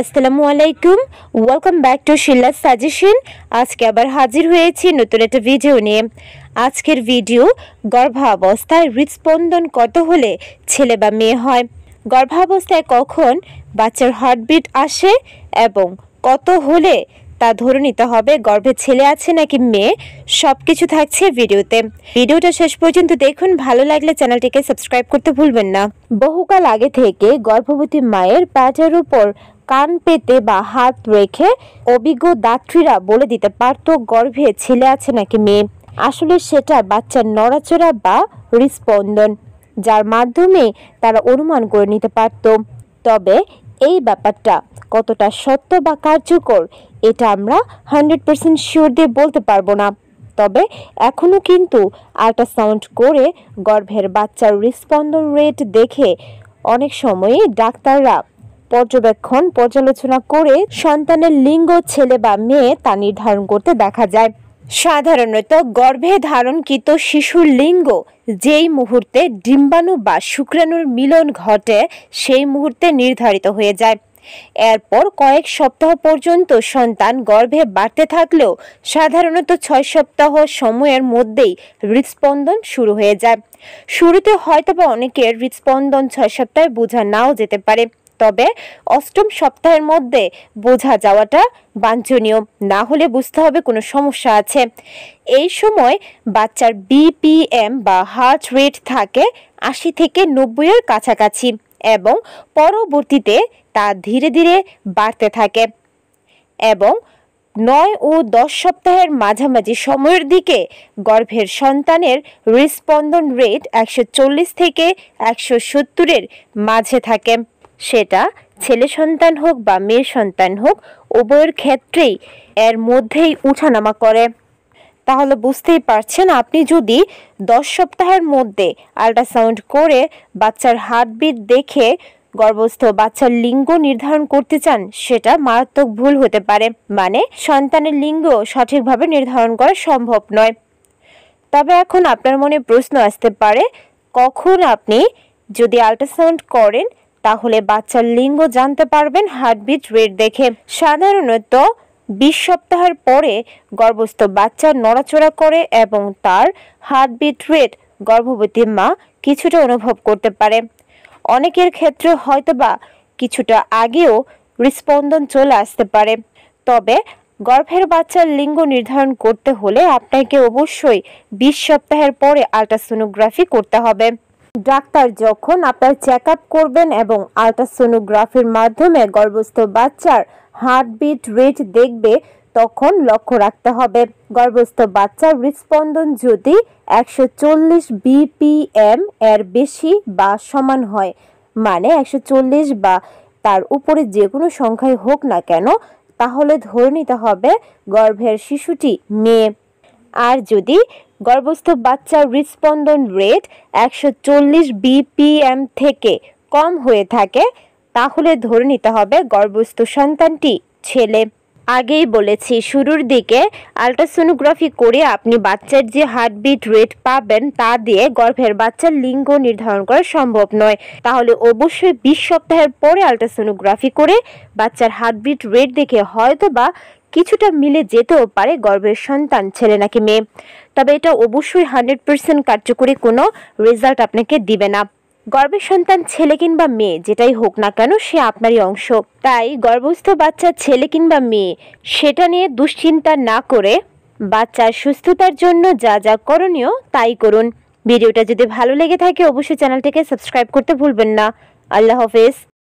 আসসালামু আলাইকুম welcome back to শিল্লা সাজেশন আজকে আবার হাজির হয়েছি নতুন একটা ভিডিও নিয়ে আজকের ভিডিও গর্ভাবস্থায় হৃদস্পন্দন কত হলে ছেলে বা মেয়ে হয় গর্ভাবস্থায় কখন বাচ্চার হার্টবিট আসে এবং কত হলে তা ধরে নিতে হবে গর্ভে ছেলে আছে নাকি মেয়ে সব কিছু থাকছে ভিডিওতে ভিডিওটা শেষ পর্যন্ত দেখুন ভালো লাগলে চ্যানেলটিকে সাবস্ক্রাইব করতে ভুলবেন না বহুকাল আগে থেকে গর্ভবতী মায়ের প্যাটের উপর কান পেতে বা হাত রেখে অভিজ্ঞ দাত্রীরা বলে দিতে পারত গর্ভে ছেলে আছে নাকি মেয়ে আসলে সেটা বাচ্চার নড়াচড়া বা হৃস্পন্দন যার মাধ্যমে তারা অনুমান করে নিতে পারত তবে এই ব্যাপারটা কতটা সত্য বা কার্যকর এটা আমরা হান্ড্রেড পার্সেন্ট শিওর দিয়ে বলতে পারবো না তবে এখনও কিন্তু আল্ট্রাসাউন্ড করে গর্ভের বাচ্চার হৃস্পন্দন রেট দেখে অনেক সময়ে ডাক্তাররা পর্যবেক্ষণ পর্যালোচনা করে সন্তানের লিঙ্গ ছেলে বা মেয়ে তা নির্ধারণ করতে দেখা যায় সাধারণত গর্ভে ধারণকৃত শিশুর লিঙ্গ যেই মুহূর্তে ডিম্বাণু বা শুক্রাণুর মিলন ঘটে সেই মুহূর্তে নির্ধারিত হয়ে যায় এরপর কয়েক সপ্তাহ পর্যন্ত সন্তান গর্ভে বাড়তে থাকলেও সাধারণত ছয় সপ্তাহ সময়ের মধ্যেই হৃদস্পন্দন শুরু হয়ে যায় শুরুতে হয়তোবা অনেকের হৃদস্পন্দন ছয় সপ্তাহে বোঝা নাও যেতে পারে তবে অষ্টম সপ্তাহের মধ্যে বোঝা যাওয়াটা বাঞ্ছনীয় না হলে বুঝতে হবে কোনো সমস্যা আছে এই সময় বাচ্চার বিপিএম বা হার্ট রেট থাকে আশি থেকে নব্বইয়ের কাছাকাছি এবং পরবর্তীতে তা ধীরে ধীরে বাড়তে থাকে এবং নয় ও দশ সপ্তাহের মাঝামাঝি সময়ের দিকে গর্ভের সন্তানের হৃস্পন্দন রেট একশো থেকে একশো সত্তরের মাঝে থাকে সেটা ছেলে সন্তান হোক বা মেয়ের সন্তান হোক উভয়ের ক্ষেত্রেই এর মধ্যেই উঠানামা করে তাহলে বুঝতেই পারছেন আপনি যদি দশ সপ্তাহের মধ্যে আল্ট্রাসাউন্ড করে বাচ্চার হার্টবিট দেখে গর্ভস্থ বাচ্চার লিঙ্গ নির্ধারণ করতে চান সেটা মারাত্মক ভুল হতে পারে মানে সন্তানের লিঙ্গ সঠিকভাবে নির্ধারণ করা সম্ভব নয় তবে এখন আপনার মনে প্রশ্ন আসতে পারে কখন আপনি যদি আল্ট্রাসাউন্ড করেন তাহলে বাচ্চার লিঙ্গ জানতে পারবেন হার্টবিট রেট দেখে সাধারণত বিশ সপ্তাহের পরে গর্ভস্থ বাচ্চা নড়াচড়া করে এবং তার হার্টবিট রেট গর্ভবতী মা কিছুটা অনুভব করতে পারে অনেকের ক্ষেত্রে হয়তোবা কিছুটা আগেও হৃস্পন্দন চলে আসতে পারে তবে গর্ভের বাচ্চার লিঙ্গ নির্ধারণ করতে হলে আপনাকে অবশ্যই বিশ সপ্তাহের পরে আল্ট্রাসোনোগ্রাফি করতে হবে ডাক্তার যখন আপনার চেক করবেন এবং আলট্রাসোনোগ্রাফির মাধ্যমে গর্ভস্থ বাচ্চার হার্টবিট রেট দেখবে তখন লক্ষ্য রাখতে হবে গর্ভস্থ বাচ্চার হৃদস্পন্দন যদি একশো চল্লিশ বিপিএম এর বেশি বা সমান হয় মানে একশো চল্লিশ বা তার উপরে যে কোনো সংখ্যাই হোক না কেন তাহলে ধরে নিতে হবে গর্ভের শিশুটি মেয়ে আর যদি গর্ভস্থ বাচ্চার হৃদস্পন্দন রেট একশো চল্লিশ বিপিএম থেকে কম হয়ে থাকে তাহলে ধরে নিতে হবে গর্ভস্থ সন্তানটি ছেলে আগেই বলেছি শুরুর দিকে আলট্রাসোনোগ্রাফি করে আপনি বাচ্চার যে হার্টবিট রেট পাবেন তা দিয়ে গর্ভের বাচ্চার লিঙ্গ নির্ধারণ করা সম্ভব নয় তাহলে অবশ্যই বিশ সপ্তাহের পরে আলট্রাসোনোগ্রাফি করে বাচ্চার হার্টবিট রেট দেখে হয়তো বা কিছুটা মিলে যেতেও পারে গর্ভের সন্তান ছেলে নাকি মেয়ে তবে এটা অবশ্যই হান্ড্রেড পার্সেন্ট কার্যকরী কোনো রেজাল্ট আপনাকে দিবে না গর্ভের সন্তান ছেলে কিংবা মেয়ে যেটাই হোক না কেন সে আপনারই অংশ তাই গর্ভস্থ বাচ্চা ছেলে কিংবা মেয়ে সেটা নিয়ে দুশ্চিন্তা না করে বাচ্চার সুস্থতার জন্য যা যা করণীয় তাই করুন ভিডিওটা যদি ভালো লেগে থাকে অবশ্যই চ্যানেলটিকে সাবস্ক্রাইব করতে ভুলবেন না আল্লাহ হাফেজ